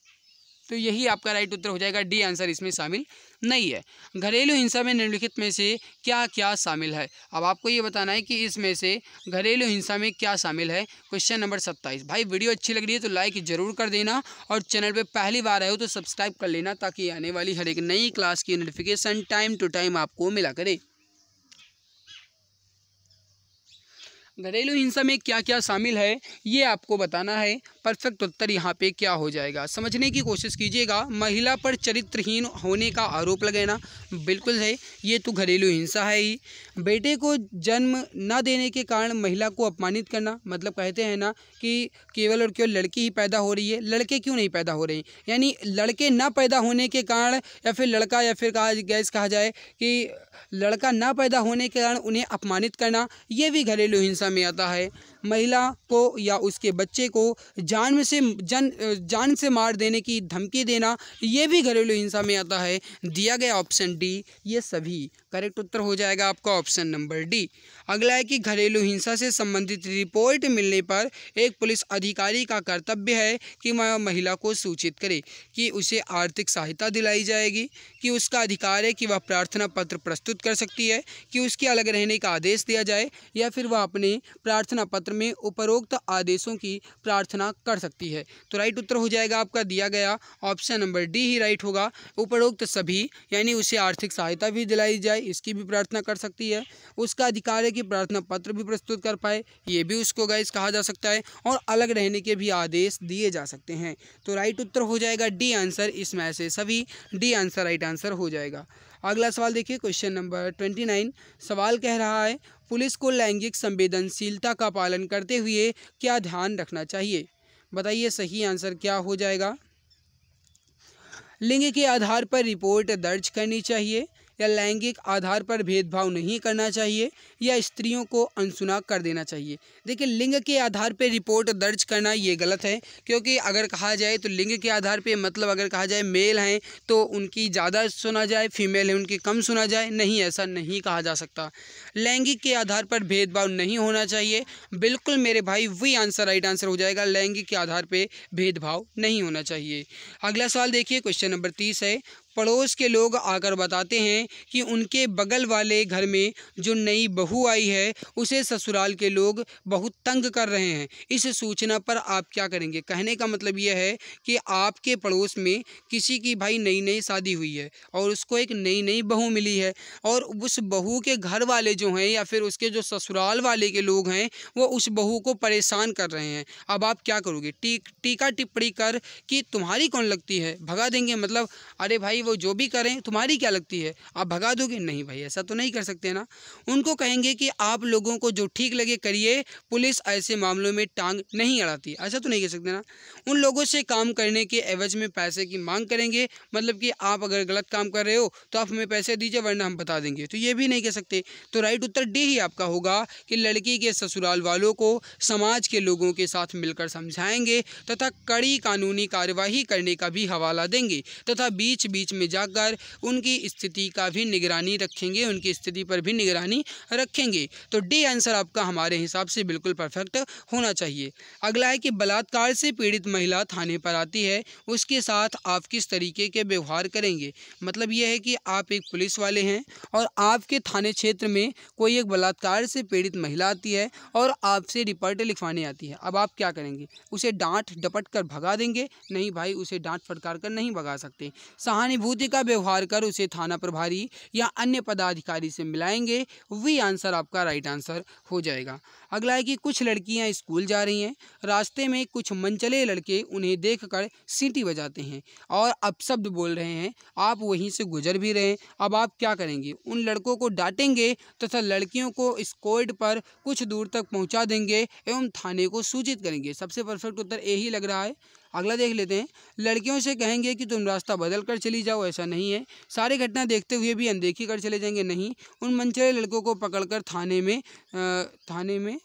तो यही आपका राइट उत्तर हो जाएगा डी आंसर इसमें शामिल नहीं है घरेलू हिंसा में निम्नलिखित में से क्या क्या शामिल है अब आपको ये बताना है कि इसमें से घरेलू हिंसा में क्या शामिल है क्वेश्चन नंबर सत्ताईस भाई वीडियो अच्छी लग रही है तो लाइक जरूर कर देना और चैनल पे पहली बार आए हो तो सब्सक्राइब कर लेना ताकि आने वाली हर एक नई क्लास की नोटिफिकेशन टाइम टू टाइम आपको मिला करे घरेलू हिंसा में क्या क्या शामिल है ये आपको बताना है परफेक्ट उत्तर यहाँ पे क्या हो जाएगा समझने की कोशिश कीजिएगा महिला पर चरित्रहीन होने का आरोप लगाना बिल्कुल है ये तो घरेलू हिंसा है ही बेटे को जन्म न देने के कारण महिला को अपमानित करना मतलब कहते हैं ना कि केवल और केवल लड़की ही पैदा हो रही है लड़के क्यों नहीं पैदा हो रहे यानी लड़के ना पैदा होने के कारण या फिर लड़का या फिर कहा गैस कहा जाए कि लड़का ना पैदा होने के कारण उन्हें अपमानित करना ये भी घरेलू हिंसा में आता है महिला को या उसके बच्चे को जान में से जन जान से मार देने की धमकी देना ये भी घरेलू हिंसा में आता है दिया गया ऑप्शन डी ये सभी करेक्ट उत्तर हो जाएगा आपका ऑप्शन नंबर डी अगला है कि घरेलू हिंसा से संबंधित रिपोर्ट मिलने पर एक पुलिस अधिकारी का कर्तव्य है कि वह महिला को सूचित करे कि उसे आर्थिक सहायता दिलाई जाएगी कि उसका अधिकार है कि वह प्रार्थना पत्र प्रस्तुत कर सकती है कि उसके अलग रहने का आदेश दिया जाए या फिर वह अपने प्रार्थना पत्र में उपरोक्त आदेशों की प्रार्थना कर सकती है तो राइट उत्तर हो जाएगा आपका दिया गया ऑप्शन नंबर डी ही राइट होगा उपरोक्त सभी यानी उसे आर्थिक सहायता भी दिलाई जाए इसकी भी प्रार्थना कर सकती है उसका अधिकार है कि की प्रार्थना पत्र भी प्रस्तुत कर पाए ये भी उसको गाइस कहा जा सकता है और अलग रहने के भी आदेश दिए जा सकते हैं तो राइट उत्तर हो जाएगा डी आंसर इसमें से सभी डी आंसर राइट आंसर हो जाएगा अगला सवाल देखिए क्वेश्चन नंबर ट्वेंटी नाइन सवाल कह रहा है पुलिस को लैंगिक संवेदनशीलता का पालन करते हुए क्या ध्यान रखना चाहिए बताइए सही आंसर क्या हो जाएगा लिंग के आधार पर रिपोर्ट दर्ज करनी चाहिए या लैंगिक आधार पर भेदभाव नहीं करना चाहिए या स्त्रियों को अनसुना कर देना चाहिए देखिए लिंग के आधार पर रिपोर्ट दर्ज करना ये गलत है क्योंकि अगर कहा जाए तो लिंग के आधार पर मतलब अगर कहा जाए मेल हैं तो उनकी ज़्यादा सुना जाए फीमेल हैं उनकी कम सुना जाए नहीं ऐसा नहीं कहा जा सकता लैंगिक के आधार पर भेदभाव नहीं होना चाहिए बिल्कुल मेरे भाई वही आंसर राइट आंसर हो जाएगा लैंगिक के आधार पर भेदभाव नहीं होना चाहिए अगला सवाल देखिए क्वेश्चन नंबर तीस है पड़ोस के लोग आकर बताते हैं कि उनके बगल वाले घर में जो नई बहू आई है उसे ससुराल के लोग बहुत तंग कर रहे हैं इस सूचना पर आप क्या करेंगे कहने का मतलब यह है कि आपके पड़ोस में किसी की भाई नई नई शादी हुई है और उसको एक नई नई बहू मिली है और उस बहू के घर वाले जो हैं या फिर उसके जो ससुराल वाले के लोग हैं वो उस बहू को परेशान कर रहे हैं अब आप क्या करोगे टीका टिप्पणी कर कि तुम्हारी कौन लगती है भगा देंगे मतलब अरे भाई भाई वो जो भी करें तुम्हारी क्या लगती है आप भगा दोगे नहीं भाई ऐसा तो नहीं कर सकते ना उनको कहेंगे कि आप लोगों को जो ठीक लगे करिए पुलिस ऐसे मामलों में टांग नहीं अड़ाती ऐसा तो नहीं कर सकते ना उन लोगों से काम करने के एवज में पैसे की मांग करेंगे मतलब कि आप अगर गलत काम कर रहे हो तो आप हमें पैसे दीजिए वरना हम बता देंगे तो ये भी नहीं कह सकते तो राइट उत्तर डी ही आपका होगा कि लड़की के ससुराल वालों को समाज के लोगों के साथ मिलकर समझाएंगे तथा कड़ी कानूनी कार्यवाही करने का भी हवाला देंगे तथा बीच बीच बीच में जाकर उनकी स्थिति का भी निगरानी रखेंगे उनकी स्थिति पर भी निगरानी रखेंगे तो डी आंसर आपका हमारे हिसाब से बिल्कुल परफेक्ट होना चाहिए अगला है कि बलात्कार से पीड़ित महिला थाने पर आती है उसके साथ आप किस तरीके के व्यवहार करेंगे मतलब यह है कि आप एक पुलिस वाले हैं और आपके थाने क्षेत्र में कोई एक बलात्कार से पीड़ित महिला आती है और आपसे रिपोर्ट लिखवाने आती है अब आप क्या करेंगे उसे डांट डपट कर भगा देंगे नहीं भाई उसे डांट फटकार कर नहीं भगा सकते सहानी विभूति का व्यवहार कर उसे थाना प्रभारी या अन्य पदाधिकारी से मिलाएंगे वही आंसर आपका राइट आंसर हो जाएगा अगला है कि कुछ लड़कियां स्कूल जा रही हैं रास्ते में कुछ मनचले लड़के उन्हें देख कर सीटी बजाते हैं और अपशब्द बोल रहे हैं आप वहीं से गुजर भी रहे हैं अब आप क्या करेंगे उन लड़कों को डांटेंगे तथा लड़कियों को स्कोर्ट पर कुछ दूर तक पहुँचा देंगे एवं थाने को सूचित करेंगे सबसे परफेक्ट उत्तर यही लग रहा है अगला देख लेते हैं लड़कियों से कहेंगे कि तुम रास्ता बदल कर चली जाओ ऐसा नहीं है सारी घटना देखते हुए भी अनदेखी कर चले जाएंगे नहीं उन मनचले लड़कों को पकड़कर थाने में थाने में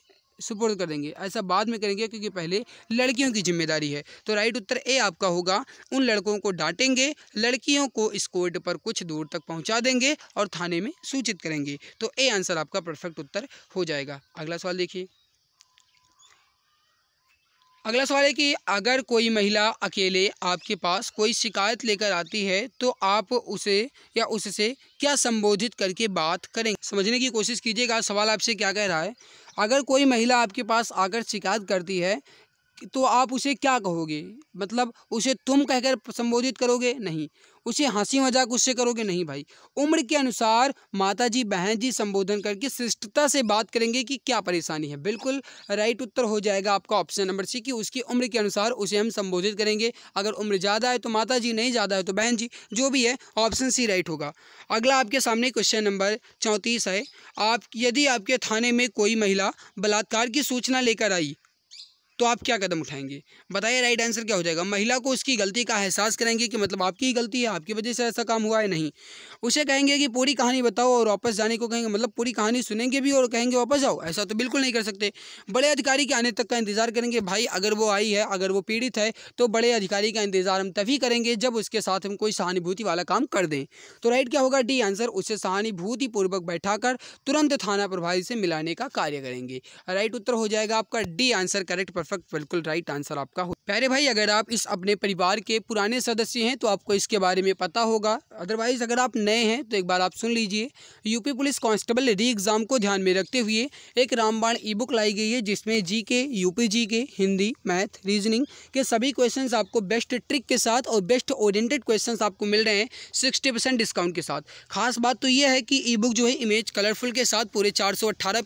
सुपुर्द कर देंगे ऐसा बाद में करेंगे क्योंकि पहले लड़कियों की जिम्मेदारी है तो राइट उत्तर ए आपका होगा उन लड़कों को डांटेंगे लड़कियों को इस कोर्ट पर कुछ दूर तक पहुंचा देंगे और थाने में सूचित करेंगे तो ए आंसर आपका परफेक्ट उत्तर हो जाएगा अगला सवाल देखिए अगला सवाल है कि अगर कोई महिला अकेले आपके पास कोई शिकायत लेकर आती है तो आप उसे या उससे क्या संबोधित करके बात करेंगे समझने की कोशिश कीजिएगा सवाल आपसे क्या कह रहा है अगर कोई महिला आपके पास आकर शिकायत करती है तो आप उसे क्या कहोगे मतलब उसे तुम कहकर संबोधित करोगे नहीं उसे हंसी मजाक उससे करोगे नहीं भाई उम्र के अनुसार माता जी बहन जी संबोधन करके शिष्टता से बात करेंगे कि क्या परेशानी है बिल्कुल राइट उत्तर हो जाएगा आपका ऑप्शन नंबर सी कि उसकी उम्र के अनुसार उसे हम संबोधित करेंगे अगर उम्र ज़्यादा है तो माता जी नहीं ज़्यादा है तो बहन जी जो भी है ऑप्शन सी राइट होगा अगला आपके सामने क्वेश्चन नंबर चौंतीस है आप यदि आपके थाने में कोई महिला बलात्कार की सूचना लेकर आई तो आप क्या कदम उठाएंगे बताइए राइट आंसर क्या हो जाएगा महिला को उसकी गलती का एहसास कराएंगे कि मतलब आपकी ही गलती है आपकी वजह से ऐसा काम हुआ है नहीं उसे कहेंगे कि पूरी कहानी बताओ और वापस जाने को कहेंगे मतलब पूरी कहानी सुनेंगे भी और कहेंगे वापस जाओ ऐसा तो बिल्कुल नहीं कर सकते बड़े अधिकारी के आने तक का इंतज़ार करेंगे भाई अगर वो आई है अगर वो पीड़ित है तो बड़े अधिकारी का इंतज़ार हम तभी करेंगे जब उसके साथ हम कोई सहानुभूति वाला काम कर दें तो राइट क्या होगा डी आंसर उसे सहानुभूतिपूर्वक कर तुरंत थाना प्रभारी से मिलाने का कार्य करेंगे राइट उत्तर हो जाएगा आपका डी आंसर करेक्ट परफेक्ट बिल्कुल राइट आंसर आपका हो प्यारे भाई अगर आप इस अपने परिवार के पुराने सदस्य हैं तो आपको इसके बारे में पता होगा अदरवाइज अगर आप नए हैं तो एक बार आप सुन लीजिए UP police constable re exam को ध्यान में रखते हुए एक रामबाण ई बुक लाई गई है जिसमें जी के यूपी जी के हिंदी मैथ रीजनिंग के सभी क्वेश्चन आपको बेस्ट ट्रिक के साथ और बेस्ट ओरिएंटेड क्वेश्चन आपको मिल रहे हैं सिक्सटी परसेंट डिस्काउंट के साथ खास बात तो यह है कि ई बुक जो है इमेज कलरफुल के साथ पूरे चार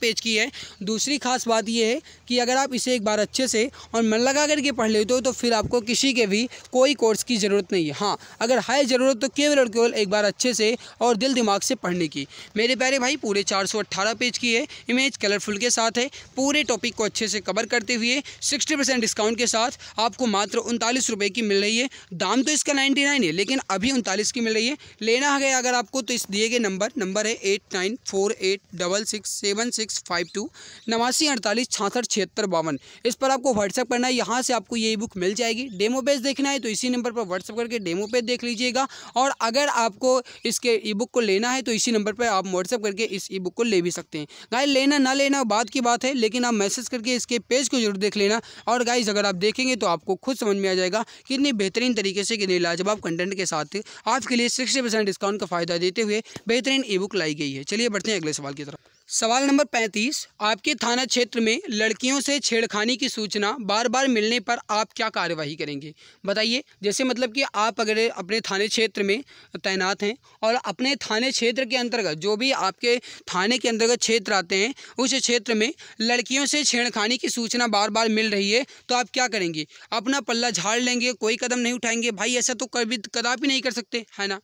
पेज की है दूसरी खास बात यह है कि अगर आप इसे एक बार अच्छे से और मन लगा करके पढ़ लेते हो तो फिर आपको किसी के भी कोई कोर्स की ज़रूरत नहीं है हाँ अगर है ज़रूरत तो केवल और केवल एक बार अच्छे से और दिल दिमाग से पढ़ने की मेरे प्यारे भाई पूरे चार पेज की है इमेज कलरफुल के साथ है पूरे टॉपिक को अच्छे से कवर करते हुए सिक्सटी परसेंट डिस्काउंट के साथ आपको मात्र उनतालीस की मिल रही है दाम तो इसका नाइन्टी है लेकिन अभी उनतालीस की मिल रही है लेना है अगर आपको तो इस दिए गए नंबर नंबर है eight nine four eight double six seven six five two नवासी अड़तालीस छासठ छिहत्तर बावन इस पर आप आपको व्हाट्सअप करना है यहाँ से आपको ये बुक मिल जाएगी डेमो पेज देखना है तो इसी नंबर पर व्हाट्सअप करके डेमो पेज देख लीजिएगा और अगर आपको इसके ई बुक को लेना है तो इसी नंबर पर आप व्हाट्सअप करके इस ई बुक को ले भी सकते हैं गाय लेना ना लेना बाद की बात है लेकिन आप मैसेज करके इसके पेज को जरूर देख लेना और गाइज अगर आप देखेंगे तो आपको खुद समझ में आ जाएगा कितनी बेहतरीन तरीके से कितने लाजवाब कंटेंट के साथ आपके लिए सिक्सटी डिस्काउंट का फ़ायदा देते हुए बेहतरीन ई बुक लाई गई है चलिए बढ़ते हैं अगले सवाल की तरफ सवाल नंबर पैंतीस आपके थाना क्षेत्र में लड़कियों से छेड़खानी की सूचना बार बार मिलने पर आप क्या कार्यवाही करेंगे बताइए जैसे मतलब कि आप अगर अपने थाने क्षेत्र में तैनात हैं और अपने थाने क्षेत्र के अंतर्गत जो भी आपके थाने के अंतर्गत क्षेत्र आते हैं उस क्षेत्र में लड़कियों से छेड़खानी की सूचना बार बार मिल रही है तो आप क्या करेंगे अपना पल्ला झाड़ लेंगे कोई कदम नहीं उठाएंगे भाई ऐसा तो कभी कदापि नहीं कर सकते है ना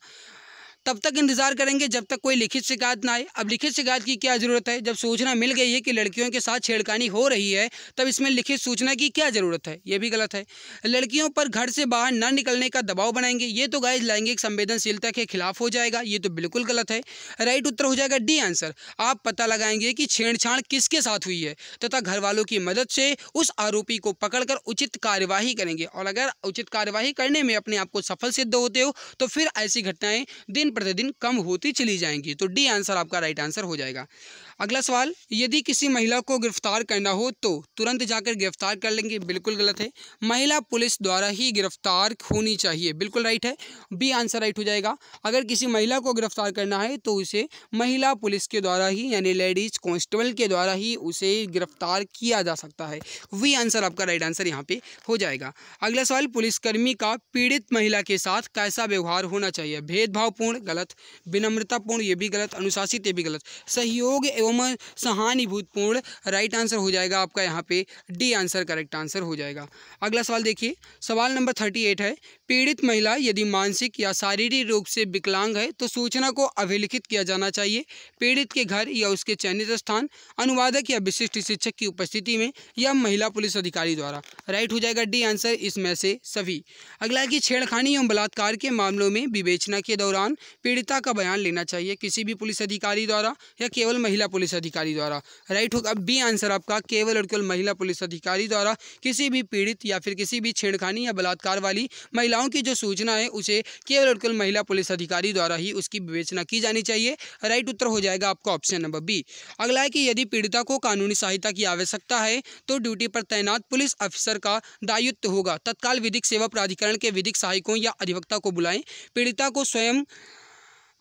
तब तक इंतजार करेंगे जब तक कोई लिखित शिकायत ना आए अब लिखित शिकायत की क्या ज़रूरत है जब सूचना मिल गई है कि लड़कियों के साथ छेड़खानी हो रही है तब इसमें लिखित सूचना की क्या ज़रूरत है ये भी गलत है लड़कियों पर घर से बाहर न निकलने का दबाव बनाएंगे ये तो गाइज लैंगिक संवेदनशीलता के खिलाफ हो जाएगा ये तो बिल्कुल गलत है राइट उत्तर हो जाएगा डी आंसर आप पता लगाएंगे कि छेड़छाड़ किसके साथ हुई है तथा घर वालों की मदद से उस आरोपी को पकड़कर उचित कार्यवाही करेंगे और अगर उचित कार्यवाही करने में अपने आप को सफल सिद्ध होते हो तो फिर ऐसी घटनाएं दिन प्रतिदिन कम होती चली जाएंगी तो डी आंसर आपका राइट आंसर हो जाएगा अगला सवाल यदि किसी महिला को गिरफ्तार करना हो तो तुरंत जाकर गिरफ्तार कर लेंगे बिल्कुल गलत है महिला पुलिस द्वारा ही गिरफ्तार होनी चाहिए बिल्कुल राइट है बी आंसर राइट हो जाएगा अगर किसी महिला को गिरफ्तार करना है तो उसे महिला पुलिस के द्वारा ही यानी लेडीज कॉन्स्टेबल के द्वारा ही उसे गिरफ्तार किया जा सकता है वी आंसर आपका राइट आंसर यहाँ पे हो जाएगा अगला सवाल पुलिसकर्मी का पीड़ित महिला के साथ कैसा व्यवहार होना चाहिए भेदभावपूर्ण गलत विनम्रतापूर्ण ये भी गलत अनुशासित ये भी गलत सहयोग एवं सहानुभूतपूर्ण राइट आंसर हो जाएगा आपका यहाँ पे डी आंसर करेक्ट आंसर हो जाएगा अगला सवाल देखिए सवाल नंबर थर्टी एट है पीड़ित महिला यदि मानसिक या शारीरिक रूप से विकलांग है तो सूचना को अभिलिखित किया जाना चाहिए पीड़ित के घर या उसके चयनित स्थान अनुवादक या विशिष्ट शिक्षक की उपस्थिति में या महिला पुलिस अधिकारी द्वारा राइट हो जाएगा डी आंसर इसमें से सभी अगला कि छेड़खानी एवं बलात्कार के मामलों में विवेचना के दौरान पीड़िता का बयान लेना चाहिए किसी भी पुलिस अधिकारी द्वारा या केवल महिला पुलिस अधिकारी द्वारा राइट होगा बी आंसर आपका केवल और केवल महिला पुलिस अधिकारी द्वारा किसी भी पीड़ित या फिर किसी भी छेड़खानी या बलात्कार वाली महिला महिलाओं की जो सूचना है उसे केवल और केवल महिला पुलिस अधिकारी द्वारा ही उसकी विवेचना की जानी चाहिए राइट उत्तर हो जाएगा आपका ऑप्शन नंबर बी अगला है कि यदि पीड़िता को कानूनी सहायता की आवश्यकता है तो ड्यूटी पर तैनात पुलिस अफसर का दायित्व होगा तत्काल विधिक सेवा प्राधिकरण के विधिक सहायकों या अधिवक्ता को बुलाएं पीड़िता को स्वयं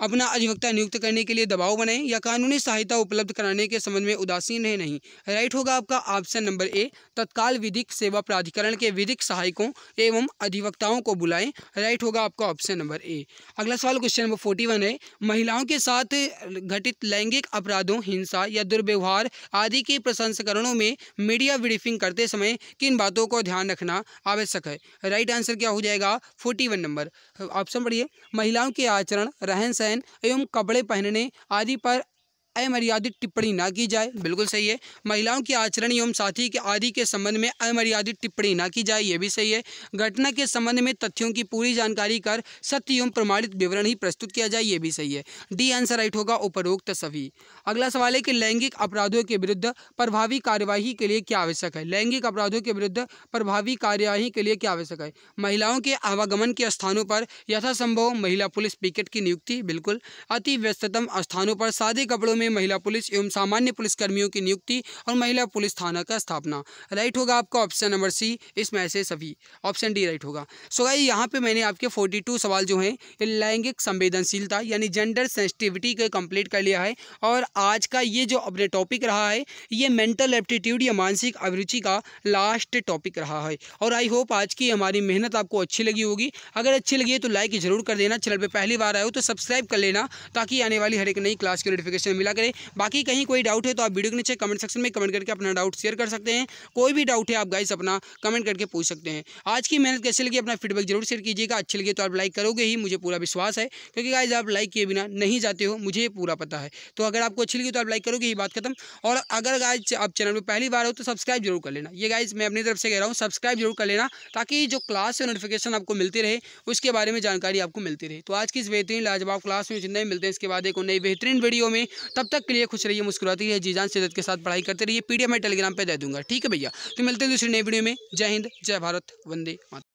अपना अधिवक्ता नियुक्त करने के लिए दबाव बनाएं या कानूनी सहायता उपलब्ध कराने के संबंध में उदासीन है नहीं राइट होगा आपका ऑप्शन नंबर ए तत्काल विधिक सेवा प्राधिकरण के विधिक सहायकों एवं अधिवक्ताओं को बुलाएं राइट होगा आपका ऑप्शन नंबर ए अगला सवाल क्वेश्चन नंबर फोर्टी वन है महिलाओं के साथ घटित लैंगिक अपराधों हिंसा या दुर्व्यवहार आदि के प्रसंस्करणों में मीडिया ब्रीफिंग करते समय किन बातों को ध्यान रखना आवश्यक है राइट आंसर क्या हो जाएगा फोर्टी नंबर ऑप्शन पढ़िए महिलाओं के आचरण रहन सहन हुसैन एवं कपड़े पहनने आदि पर अमर्यादित टिप्पणी ना की जाए बिल्कुल सही है महिलाओं के आचरण एवं साथी के आदि के संबंध में अमर्यादित टिप्पणी ना की जाए यह भी सही है घटना के संबंध में तथ्यों की पूरी जानकारी कर सत्य एवं प्रमाणित विवरण ही प्रस्तुत किया जाए यह भी सही है डी आंसर राइट होगा उपरोक्त सभी अगला सवाल है कि लैंगिक अपराधों के विरुद्ध प्रभावी कार्यवाही के लिए क्या आवश्यक है लैंगिक अपराधों के विरुद्ध प्रभावी कार्यवाही के लिए क्या आवश्यक है महिलाओं के आवागमन के स्थानों पर यथासंभव महिला पुलिस पिकेट की नियुक्ति बिल्कुल अति व्यस्ततम स्थानों पर सादे कपड़ों में में महिला पुलिस एवं सामान्य पुलिसकर्मियों की नियुक्ति और महिला पुलिस थाना का स्थापना राइट होगा आपका ऑप्शन नंबर सी इसमें से सभी ऑप्शन डी राइट होगा सो गाई यहाँ पे मैंने आपके 42 सवाल जो हैं लैंगिक संवेदनशीलता यानी जेंडर सेंसिटिविटी का कंप्लीट कर लिया है और आज का ये जो अपने टॉपिक रहा है ये मेंटल एप्टीट्यूड या मानसिक अभिरुचि का लास्ट टॉपिक रहा है और आई होप आज की हमारी मेहनत आपको अच्छी लगी होगी अगर अच्छी लगी है तो लाइक जरूर कर देना चैनल पर पहली बार आए हो तो सब्सक्राइब कर लेना ताकि आने वाली हर एक नई क्लास की नोटिफिकेशन मिला करें बाकी कहीं कोई डाउट है तो आप वीडियो के नीचे कमेंट सेक्शन में कमेंट करके अपना डाउट शेयर कर सकते हैं कोई भी डाउट है आप गाइस अपना कमेंट करके पूछ सकते हैं आज की मेहनत कैसे लगी अपना फीडबैक जरूर शेयर कीजिएगा अच्छी लगी तो आप लाइक करोगे ही मुझे पूरा विश्वास है क्योंकि गाइज आप लाइक किए बिना नहीं जाते हो मुझे पूरा पता है तो अगर आपको अच्छी लगी तो आप लाइक करोगे ही बात खत्म और अगर गाइज आप चैनल में पहली बार हो तो सब्सक्राइब जरूर कर लेना ये गाइज मैं अपनी तरफ से कह रहा हूँ सब्सक्राइब जरूर कर लेना ताकि जो क्लास है नोटिफिकेशन आपको मिलती रहे उसके बारे में जानकारी आपको मिलती रहे तो आज की इस बेहतरीन लाजवाब क्लास में जिंदा मिलते हैं इसके बाद एक नई बेहतरीन वीडियो में तब तब तक के लिए खुश रहिए मुस्कुराती है जीजान से के साथ पढ़ाई करते रहिए पीडीएफ मैं टेलीग्राम पर दे दूंगा ठीक है भैया तो मिलते हैं दूसरी नई वीडियो में जय हिंद जय भारत वंदे माता